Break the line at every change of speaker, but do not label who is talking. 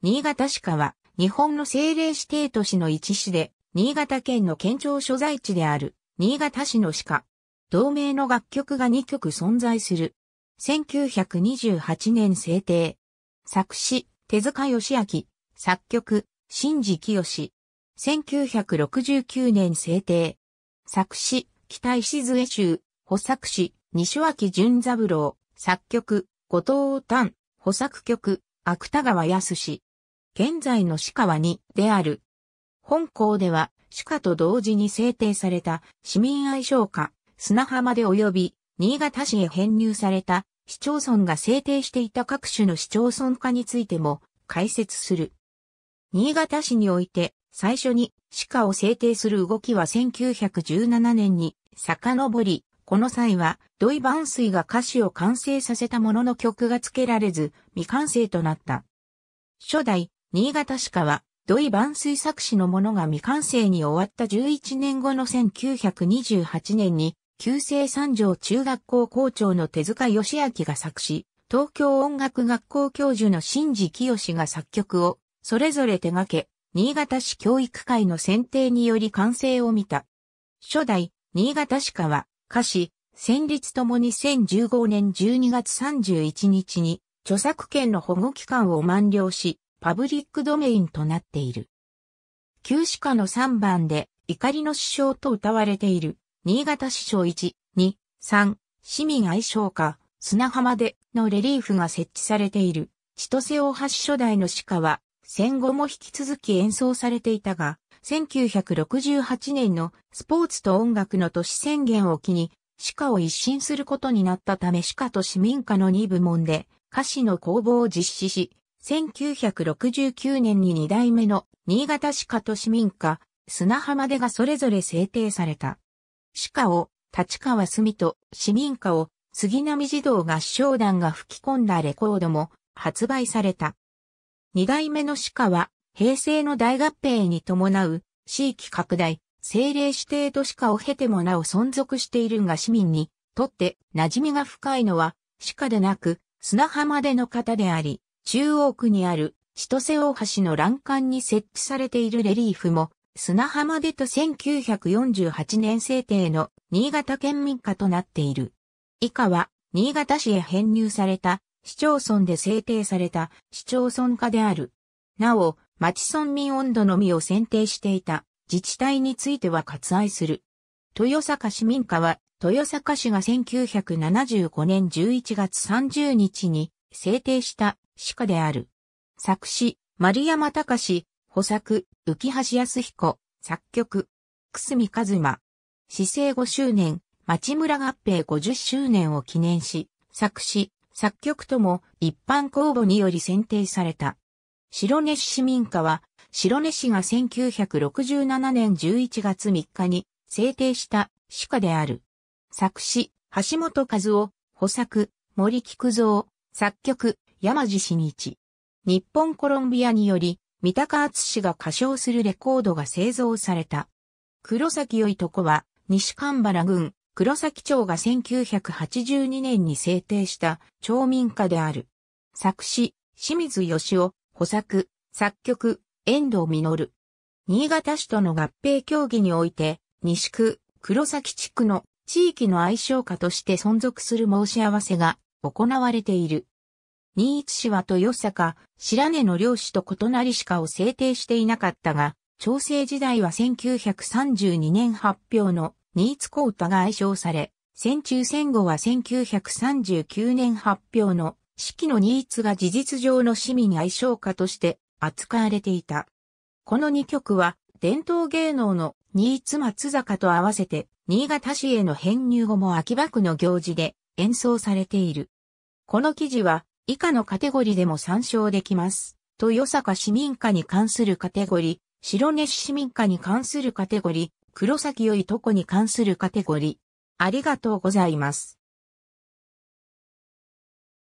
新潟市は、日本の政令指定都市の一市で、新潟県の県庁所在地である、新潟市の鹿。同名の楽曲が2曲存在する。1928年制定。作詞、手塚義明。作曲、新次清。1969年制定。作詞、北石津江州。補作詞、西脇淳三郎。作曲、後藤丹。補作曲、芥川康。現在の鹿は2である。本校では、鹿と同時に制定された市民愛称下、砂浜で及び、新潟市へ編入された市町村が制定していた各種の市町村化についても解説する。新潟市において最初に鹿を制定する動きは1917年に遡り、この際は土井万水が歌詞を完成させたものの曲が付けられず未完成となった。初代新潟市は、土井万水作詞のものが未完成に終わった11年後の1928年に、旧制三条中学校校長の手塚義明が作詞、東京音楽学校教授の新次清が作曲を、それぞれ手掛け、新潟市教育会の選定により完成を見た。初代、新潟市は、歌詞、戦立ともに2015年12月31日に、著作権の保護期間を満了し、パブリックドメインとなっている。旧歯科の3番で、怒りの師匠と歌われている、新潟師匠1、2、3、市民愛称歌、砂浜でのレリーフが設置されている、千歳大橋初代の歯科は、戦後も引き続き演奏されていたが、1968年のスポーツと音楽の都市宣言を機に、歯科を一新することになったため歯科と市民科の2部門で、歌詞の工房を実施し、1969年に2代目の新潟歯科と市民科、砂浜でがそれぞれ制定された。歯科を立川住と市民科を杉並児童合唱団が吹き込んだレコードも発売された。二代目の歯科は平成の大合併に伴う地域拡大、政令指定都市化を経てもなお存続しているが市民にとって馴染みが深いのは歯科でなく砂浜での方であり、中央区にある千歳大橋の欄干に設置されているレリーフも、砂浜でと1948年制定の新潟県民家となっている。以下は、新潟市へ編入された市町村で制定された市町村家である。なお、町村民温度のみを選定していた自治体については割愛する。豊坂市民家は、豊坂市が1975年11月30日に制定した鹿である。作詞、丸山隆、補作、浮橋康彦、作曲、久住ず馬。市政5周年、町村合併50周年を記念し、作詞、作曲とも一般公募により選定された。白根市市民課は、白根市が1967年11月3日に制定した鹿である。作詞、橋本和夫、補作、森菊蔵、作曲、山地新一。日本コロンビアにより、三鷹厚氏が歌唱するレコードが製造された。黒崎よいとこは、西神原郡、黒崎町が1982年に制定した町民歌である。作詞、清水義雄、補作、作曲、遠藤実。新潟市との合併協議において、西区、黒崎地区の地域の愛称家として存続する申し合わせが行われている。新津氏は豊坂、白根の領主と異なりしかを制定していなかったが、朝鮮時代は1932年発表の新津コ太タが愛称され、戦中戦後は1939年発表の四季の新津が事実上の市民愛称家として扱われていた。この2曲は伝統芸能の新津松坂と合わせて新潟市への編入後も秋葉区の行事で演奏されている。この記事は以下のカテゴリでも参照できます。豊坂市民課に関するカテゴリ、白根市市民課に関するカテゴリ、黒崎よいとこに関するカテゴリ。ありがとうございます。